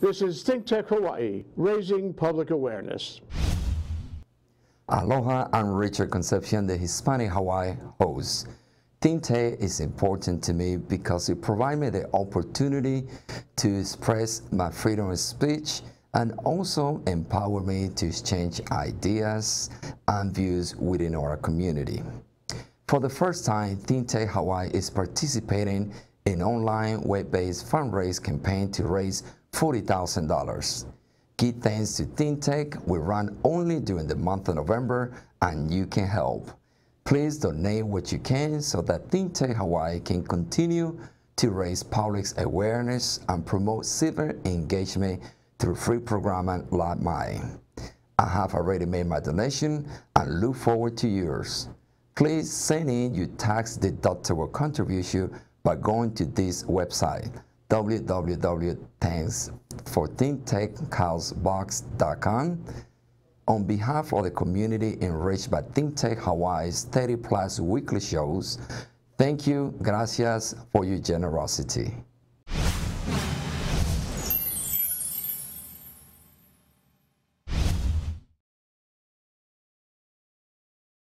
This is ThinkTech Hawaii, raising public awareness. Aloha, I'm Richard Concepcion, the Hispanic Hawaii host. ThinkTech is important to me because it provides me the opportunity to express my freedom of speech and also empower me to exchange ideas and views within our community. For the first time, ThinkTech Hawaii is participating in online web-based fundraise campaign to raise $40,000. Give thanks to ThinkTech. We run only during the month of November, and you can help. Please donate what you can so that ThinkTech Hawaii can continue to raise public awareness and promote civic engagement through free programming like mine. I have already made my donation and look forward to yours. Please send in your tax-deductible contribution by going to this website wwwthanks On behalf of the community enriched by ThinkTech Hawaii's 30 plus weekly shows, thank you, gracias, for your generosity.